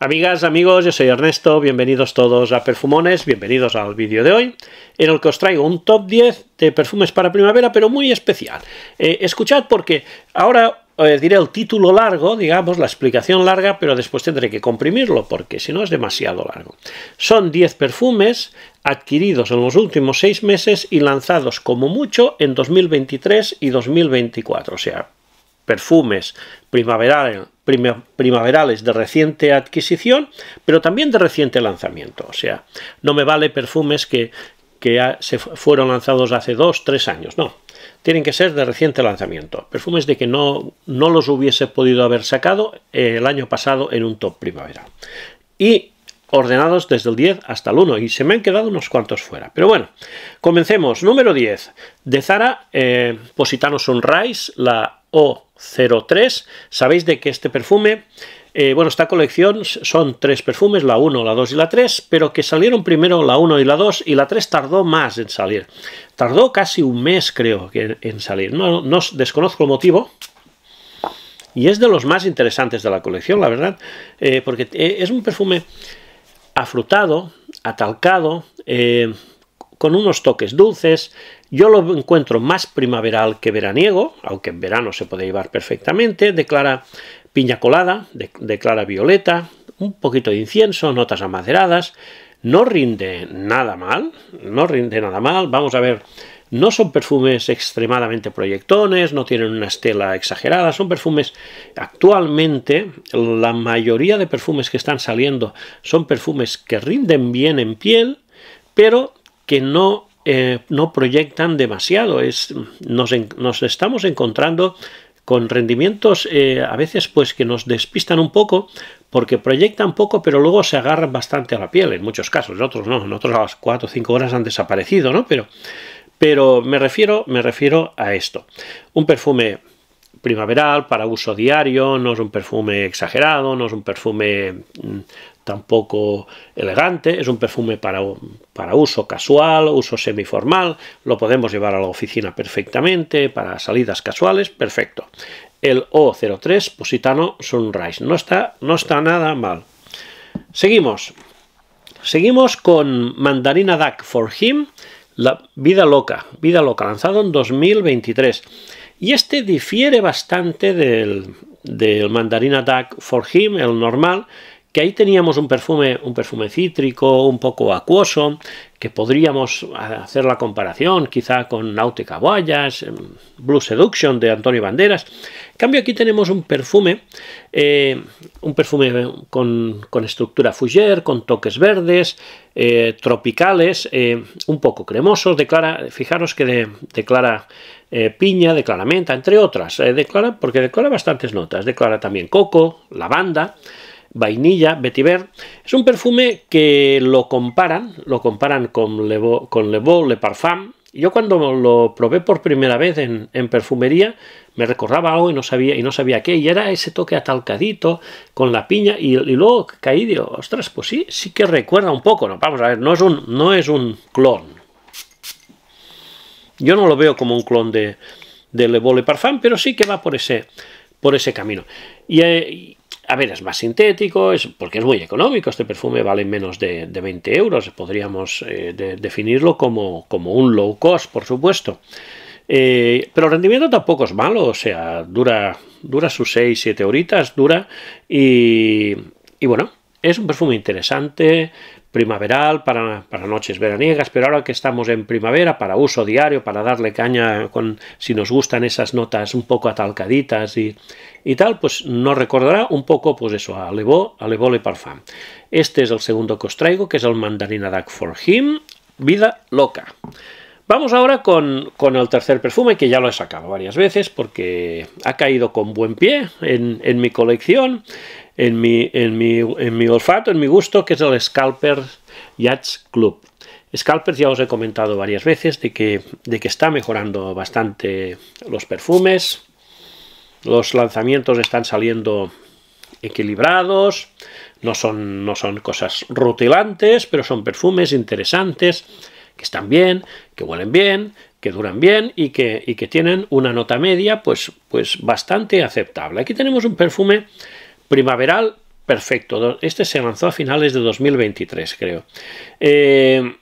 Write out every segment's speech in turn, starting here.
Amigas, amigos, yo soy Ernesto, bienvenidos todos a Perfumones, bienvenidos al vídeo de hoy, en el que os traigo un top 10 de perfumes para primavera, pero muy especial. Eh, escuchad porque ahora eh, diré el título largo, digamos, la explicación larga, pero después tendré que comprimirlo, porque si no es demasiado largo. Son 10 perfumes adquiridos en los últimos 6 meses y lanzados como mucho en 2023 y 2024, o sea, perfumes primaverales, primaverales de reciente adquisición, pero también de reciente lanzamiento. O sea, no me vale perfumes que, se fueron lanzados hace dos, tres años, no. Tienen que ser de reciente lanzamiento. Perfumes de que no, no los hubiese podido haber sacado eh, el año pasado en un top primavera. Y ordenados desde el 10 hasta el 1 y se me han quedado unos cuantos fuera. Pero bueno, comencemos. Número 10. De Zara, Positanos eh, Positano Sunrise, la O 03. Sabéis de que este perfume, eh, bueno, esta colección son tres perfumes, la 1, la 2 y la 3, pero que salieron primero la 1 y la 2 y la 3 tardó más en salir. Tardó casi un mes, creo, que en salir. No, no desconozco el motivo. Y es de los más interesantes de la colección, la verdad, eh, porque eh, es un perfume afrutado, atalcado, con unos toques dulces, yo lo encuentro más primaveral que veraniego, aunque en verano se puede llevar perfectamente, declara piña colada, de, declara violeta, un poquito de incienso, notas amaderadas, no rinde nada mal, no rinde nada mal, vamos a ver, no son perfumes extremadamente proyectones, no tienen una estela exagerada, son perfumes actualmente, la mayoría de perfumes que están saliendo son perfumes que rinden bien en piel, pero que no eh, no proyectan demasiado. Es, nos, estamos encontrando con rendimientos eh, a veces pues que nos despistan un poco porque proyectan poco pero luego se agarran bastante a la piel en muchos casos, en otros no, en otros a las 4 o 5 horas han desaparecido, ¿no? Pero, pero me, refiero, me refiero a esto. Un perfume primaveral para uso diario, no es un perfume exagerado, no es un perfume mm, tampoco elegante, es un perfume para, para uso casual, uso semiformal, lo podemos llevar a la oficina perfectamente, para salidas casuales, perfecto. El O03 Positano Sunrise, no está, no está nada mal. Seguimos. Seguimos con Mandarina Duck for Him, La Vida Loca, Vida Loca, lanzado en 2023. Y este difiere bastante del, del Mandarina Duck for Him, el normal, ahí teníamos un perfume, un perfume cítrico, un poco acuoso, que podríamos hacer la comparación quizá con Nautica Guayas, em, Blue Seduction de Antonio Banderas. En cambio aquí tenemos un perfume, eh, un perfume con, estructura fougère, con toques verdes, eh, tropicales, eh, un poco cremosos, declara, fijaros que declara piña, declara menta, entre otras, declara, porque declara bastantes notas, declara también coco, lavanda, vainilla, vetiver. Es un perfume que lo comparan, lo comparan con Le Beau, con Le, Le Parfum. Yo cuando lo probé por primera vez en, perfumería me recordaba algo y no sabía y no sabía qué y era ese toque atalcadito con la piña y, luego caí digo, ostras, pues sí, sí que recuerda un poco, no, vamos a ver, no es un no es un clon. Yo no lo veo como un clon de Le Beau Le Parfum, pero sí que va por ese por ese camino. Y, eh, a ver, es más sintético, es porque es muy económico. Este perfume vale menos de, 20 euros. Podríamos eh, definirlo como, un low cost, por supuesto. Eh, pero el rendimiento tampoco es malo, o sea, dura, dura sus 6, 7 horitas, dura. Y, y bueno, es un perfume interesante, primaveral para, noches veraniegas, pero ahora que estamos en primavera, para uso diario, para darle caña con si nos gustan esas notas un poco atalcaditas y, y tal, pues nos recordará un poco pues eso, a Le a Le Le Parfum. Este es el segundo que os traigo, que es el Mandarina Duck for Him, Vida Loca. Vamos ahora con, el tercer perfume, que ya lo he sacado varias veces porque ha caído con buen pie en, en mi colección en mi, olfato, en mi gusto, que es el Scalper Yacht Club. Scalper ya os he comentado varias veces de que, de que está mejorando bastante los perfumes. Los lanzamientos están saliendo equilibrados, no son, no son cosas rutilantes, pero son perfumes interesantes, que están bien, que huelen bien, que duran bien y que, que tienen una nota media pues, pues bastante aceptable. Aquí tenemos un perfume Primaveral, perfecto. Este se lanzó a finales de 2023, creo. Eh,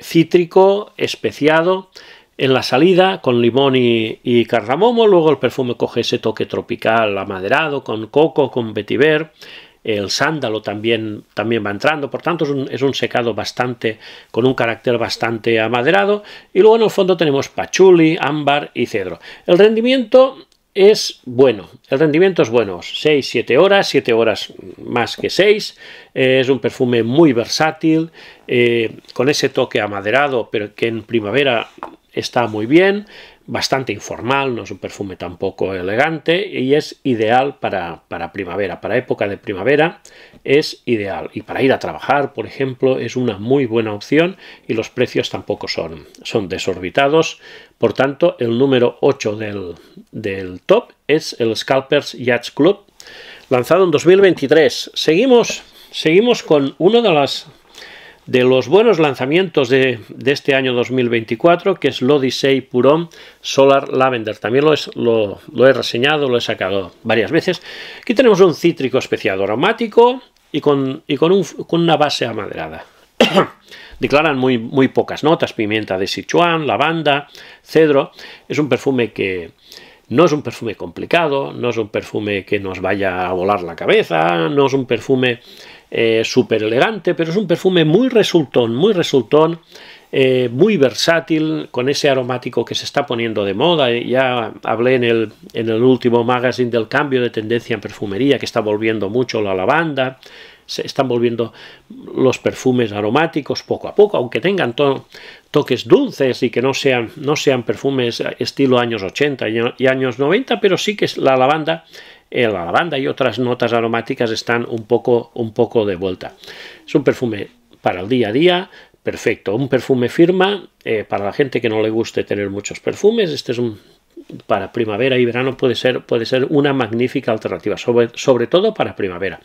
cítrico, especiado. En la salida, con limón y, cardamomo, luego el perfume coge ese toque tropical amaderado, con coco, con vetiver, el sándalo también, también va entrando, por tanto es un, es un secado bastante, con un carácter bastante amaderado, y luego en el fondo tenemos pachuli, ámbar y cedro. El rendimiento es bueno, el rendimiento es bueno, 6-7 horas, 7 horas más que 6, eh, es un perfume muy versátil, eh, con ese toque amaderado, pero que en primavera está muy bien, bastante informal, no es un perfume tampoco elegante y es ideal para, para, primavera, para época de primavera es ideal y para ir a trabajar, por ejemplo, es una muy buena opción y los precios tampoco son, son desorbitados. Por tanto, el número 8 del, top es el Scalpers Yacht Club, lanzado en 2023. Seguimos, seguimos con uno de las de los buenos lanzamientos de, este año 2024, que es l'Odyssey purón Solar Lavender, también lo, es, lo, he reseñado, lo he sacado varias veces. Aquí tenemos un cítrico especial aromático y con, una base amaderada. Declaran muy, muy pocas notas, pimienta de Sichuan, lavanda, cedro. Es un perfume que, no es un perfume complicado, no es un perfume que nos vaya a volar la cabeza, no es un perfume eh, súper elegante, pero es un perfume muy resultón, muy resultón, eh, muy versátil, con ese aromático que se está poniendo de moda. Ya hablé en el, en el último magazine del cambio de tendencia en perfumería, que está volviendo mucho la lavanda, se están volviendo los perfumes aromáticos poco a poco, aunque tengan toques dulces y que no sean, no sean perfumes estilo años 80 y años 90, pero sí que es la lavanda eh, la lavanda y otras notas aromáticas están un poco, un poco de vuelta. Es un perfume para el día a día, perfecto. Un perfume firma, eh, para la gente que no le guste tener muchos perfumes, este es un para primavera y verano puede ser, puede ser una magnífica alternativa, sobre todo para primavera.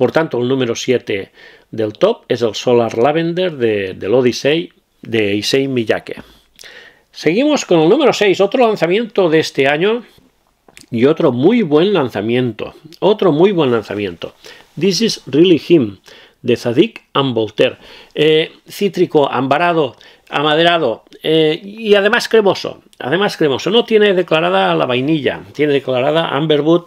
Por tanto, el número 7 del top es el Solar Lavender de, del Odyssey de Issei Miyake. Seguimos con el número 6, otro lanzamiento de este año y otro muy buen lanzamiento. Otro muy buen lanzamiento. This is Really Him de Zadik and Voltaire. Eh, cítrico, ambarado, amaderado eh, y además cremoso. Además cremoso. No tiene declarada la vainilla, tiene declarada amberwood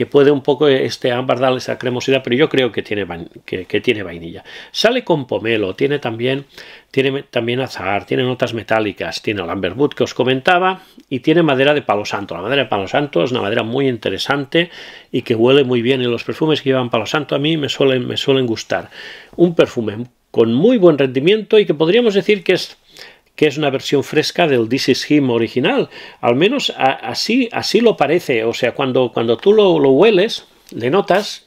que puede un poco este ámbar darle esa cremosidad, pero yo creo que tiene, que, tiene vainilla. Sale con pomelo, tiene también, tiene también azahar, tiene notas metálicas, tiene wood que os comentaba y tiene madera de palo santo. La madera de palo santo es una madera muy interesante y que huele muy bien y los perfumes que llevan palo santo a mí me suelen, me suelen gustar. Un perfume con muy buen rendimiento y que podríamos decir que es que es una versión fresca del This Is Him original. Al menos así, así lo parece. O sea, cuando, cuando tú lo, hueles, le notas,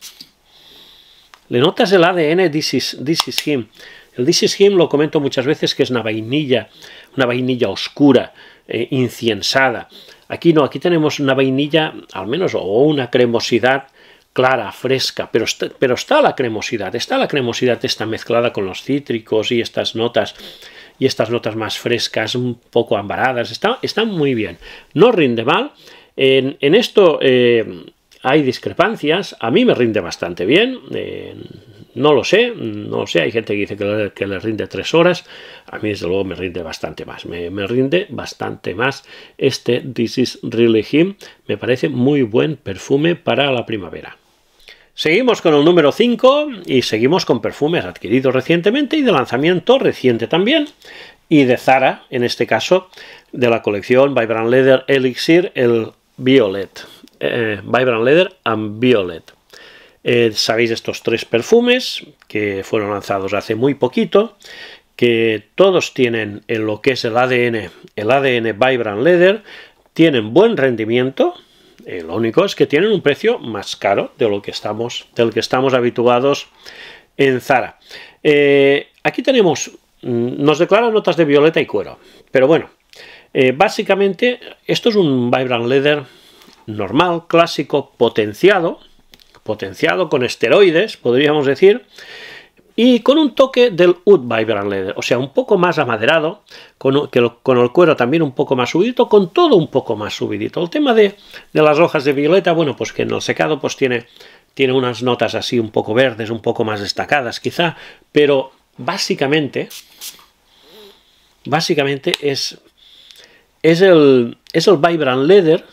le notas el ADN This Is, Him. El This Is Him lo comento muchas veces que es una vainilla, una vainilla oscura, eh, inciensada. Aquí no, aquí tenemos una vainilla, al menos, o una cremosidad clara, fresca, pero está, pero está la cremosidad, está la cremosidad, está mezclada con los cítricos y estas notas y estas notas más frescas, un poco ambaradas, están muy bien. No rinde mal. En, esto eh, hay discrepancias. A mí me rinde bastante bien. Eh, no lo sé, no lo sé. Hay gente que dice que le, rinde tres horas. A mí, desde luego, me rinde bastante más. Me, me, rinde bastante más este This Is Really Him. Me parece muy buen perfume para la primavera. Seguimos con el número 5 y seguimos con perfumes adquiridos recientemente y de lanzamiento reciente también. Y de Zara, en este caso, de la colección Vibrant Leather Elixir, el Violet. Eh, Vibrant Leather and Violet. Eh, sabéis estos tres perfumes que fueron lanzados hace muy poquito, que todos tienen en lo que es el ADN, el ADN Vibrant Leather, tienen buen rendimiento, eh, lo único es que tienen un precio más caro de lo que estamos, del que estamos habituados en Zara. Eh, aquí tenemos, mm, nos declaran notas de violeta y cuero, pero bueno, eh, básicamente esto es un Vibrant Leather normal, clásico, potenciado, potenciado con esteroides, podríamos decir, y con un toque del Wood Vibrant Leather, o sea, un poco más amaderado, con, con el cuero también un poco más subidito, con todo un poco más subidito. El tema de, de, las hojas de violeta, bueno, pues que en el secado pues tiene, tiene unas notas así un poco verdes, un poco más destacadas quizá, pero básicamente, básicamente es, es, el, es el Vibrant Leather,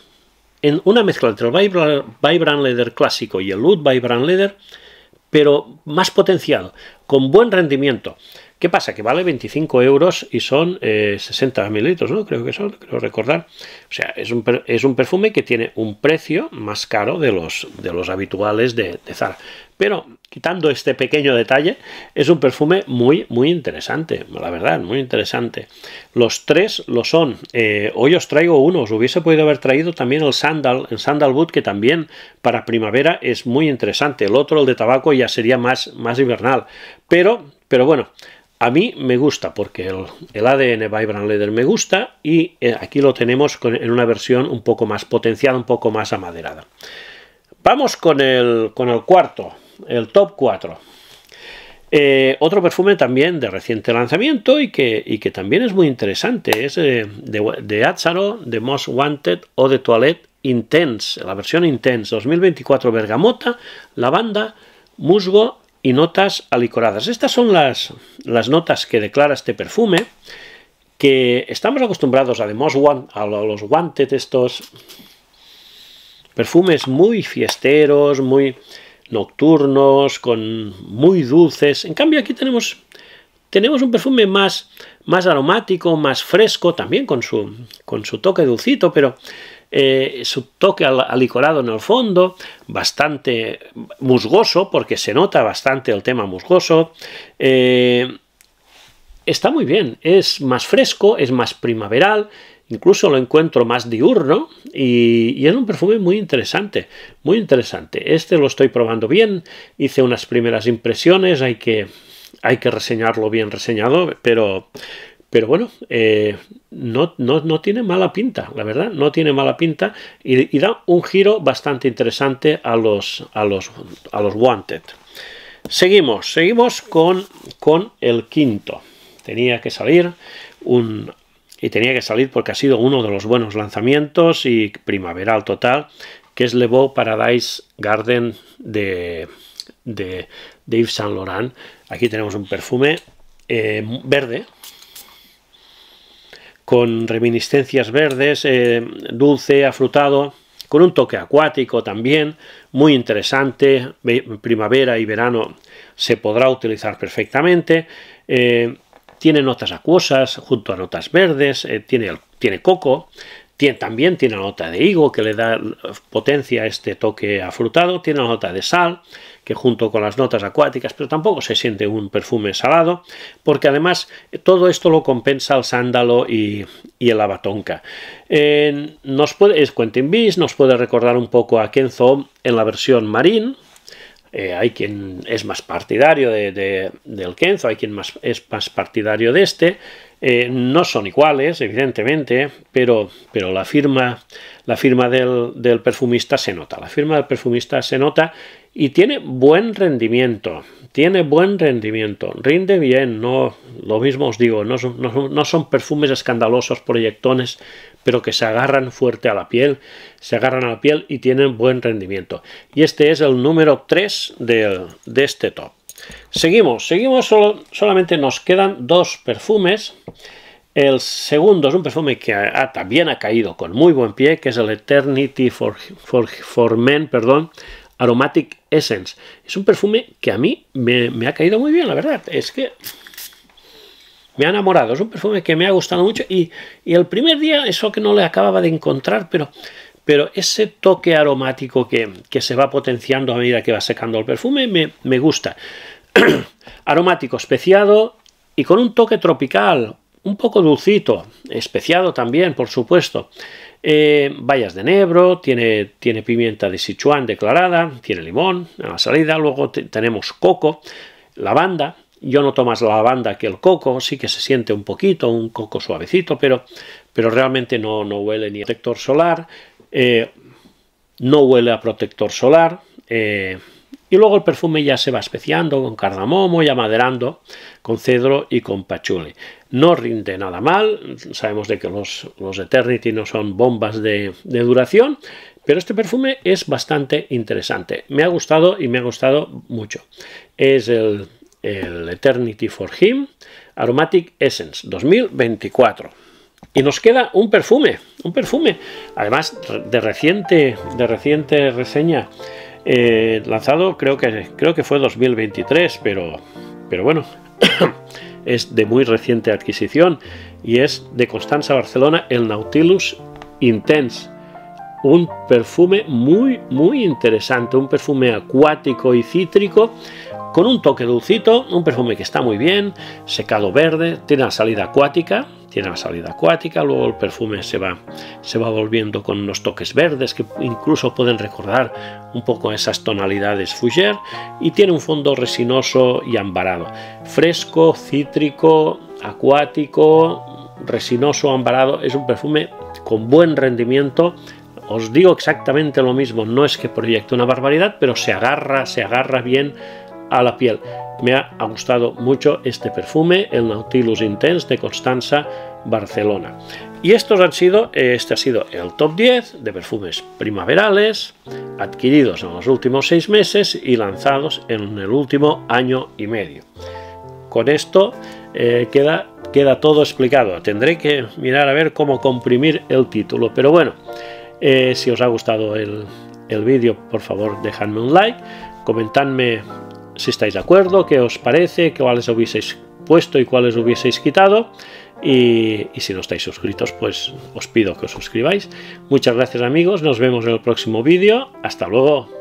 en una mezcla entre el Vibrant, Leather clásico y el Wood Vibrant Leather, pero más potenciado, con buen rendimiento, ¿Qué pasa? Que vale 25 euros y son 60 eh, mililitros, ¿no? Creo que son, creo recordar. O sea, es un, perfume que tiene un precio más caro de los, de los habituales de, Zara. Pero quitando este pequeño detalle, es un perfume muy, muy interesante, la verdad, muy interesante. Los tres lo son. Eh, hoy os traigo uno, os hubiese podido haber traído también el Sandal, Sandalwood, que también para primavera es muy interesante. El otro, el de tabaco, ya sería más, más Pero, pero bueno, a mí me gusta porque el, ADN Vibrant Leather me gusta y eh, aquí lo tenemos en una versión un poco más potenciada, un poco más amaderada. Vamos con el, cuarto, el top 4. Eh, otro perfume también de reciente lanzamiento y que, que también es muy interesante, es eh, de, de Azzaro, de Most Wanted o de Toilette Intense, la versión Intense 2024 Bergamota, Lavanda, Musgo y notas alicoradas. Estas son las, las notas que declara este perfume, que estamos acostumbrados a, a los guantes estos perfumes muy fiesteros, muy nocturnos, con muy dulces. En cambio aquí tenemos tenemos un perfume más, más aromático, más fresco, también con su, con su toque dulcito, pero eh, su toque al, alicorado en el fondo, bastante musgoso, porque se nota bastante el tema musgoso. Eh, está muy bien, es más fresco, es más primaveral, incluso lo encuentro más diurno y, y, es un perfume muy interesante, muy interesante. Este lo estoy probando bien, hice unas primeras impresiones, hay que, hay que reseñarlo bien reseñado, pero, pero bueno, eh, no, no, tiene mala pinta, la verdad, no tiene mala pinta y, da un giro bastante interesante a los, a los, a los Wanted. Seguimos, seguimos con, con el quinto. Tenía que salir un y tenía que salir porque ha sido uno de los buenos lanzamientos y primaveral total, que es Levo Paradise Garden de, de, Yves Saint Laurent. Aquí tenemos un perfume eh, verde, con reminiscencias verdes, eh, dulce, afrutado, con un toque acuático también, muy interesante, primavera y verano se podrá utilizar perfectamente. Eh, tiene notas acuosas junto a notas verdes, eh, tiene, coco, también tiene la nota de higo que le da potencia a este toque afrutado, tiene la nota de sal que junto con las notas acuáticas, pero tampoco se siente un perfume salado, porque además eh, todo esto lo compensa el sándalo y, el abatonca. nos es Quentin Bis, nos puede recordar un poco a Kenzo en la versión marín, eh, hay quien es más partidario del Kenzo, hay quien más, es más partidario de este. Eh, no son iguales, evidentemente, pero, pero la firma, la firma del, perfumista se nota. La firma del perfumista se nota y tiene buen rendimiento. Tiene buen rendimiento, rinde bien, no, lo mismo os digo, no son, perfumes escandalosos, proyectones, pero que se agarran fuerte a la piel, se agarran a la piel y tienen buen rendimiento. Y este es el número 3 de este top. Seguimos, seguimos, solo, solamente nos quedan dos perfumes. El segundo es un perfume que también ha caído con muy buen pie, que es el Eternity for, for, Men, perdón, Aromatic Essence. Es un perfume que a mí me, ha caído muy bien, la verdad. Es que me ha enamorado. Es un perfume que me ha gustado mucho y, el primer día eso que no le acababa de encontrar, pero, pero ese toque aromático que, se va potenciando a medida que va secando el perfume me, me gusta. aromático especiado y con un toque tropical, un poco dulcito, especiado también, por supuesto. Eh, bayas de nebro, tiene, tiene pimienta de Sichuan declarada, tiene limón a la salida, luego tenemos coco, lavanda. Yo no tomas la lavanda que el coco, sí que se siente un poquito, un coco suavecito, pero, pero realmente no, no huele ni a protector solar, eh, no huele a protector solar. Eh, y luego el perfume ya se va especiando con cardamomo y amaderando, con cedro y con pachuli. No rinde nada mal, sabemos de que los, los Eternity no son bombas de, duración, pero este perfume es bastante interesante. Me ha gustado y me ha gustado mucho. Es el, Eternity for Him Aromatic Essence 2024. Y nos queda un perfume, un perfume, además de reciente, de reciente reseña eh, lanzado creo que, creo que fue 2023, pero, pero bueno, es de muy reciente adquisición y es de Constanza Barcelona el Nautilus Intense. Un perfume muy, muy interesante, un perfume acuático y cítrico con un toque dulcito, un perfume que está muy bien, secado verde, tiene la salida acuática, tiene la salida acuática, luego el perfume se va, se va volviendo con unos toques verdes que incluso pueden recordar un poco esas tonalidades Fougère y tiene un fondo resinoso y ambarado, fresco, cítrico, acuático, resinoso, ambarado, es un perfume con buen rendimiento, os digo exactamente lo mismo, no es que proyecte una barbaridad, pero se agarra, se agarra bien a la piel. Me ha gustado mucho este perfume, el Nautilus Intense de Constanza, Barcelona. Y estos han sido, este ha sido el top 10 de perfumes primaverales adquiridos en los últimos seis meses y lanzados en el último año y medio. Con esto eh, queda, queda todo explicado. Tendré que mirar a ver cómo comprimir el título. Pero bueno, eh, si os ha gustado el, el vídeo, por favor, dejadme un like, comentadme si estáis de acuerdo, qué os parece, cuáles hubieseis puesto y cuáles hubieseis quitado. Y, y, si no estáis suscritos, pues os pido que os suscribáis. Muchas gracias amigos, nos vemos en el próximo vídeo. Hasta luego.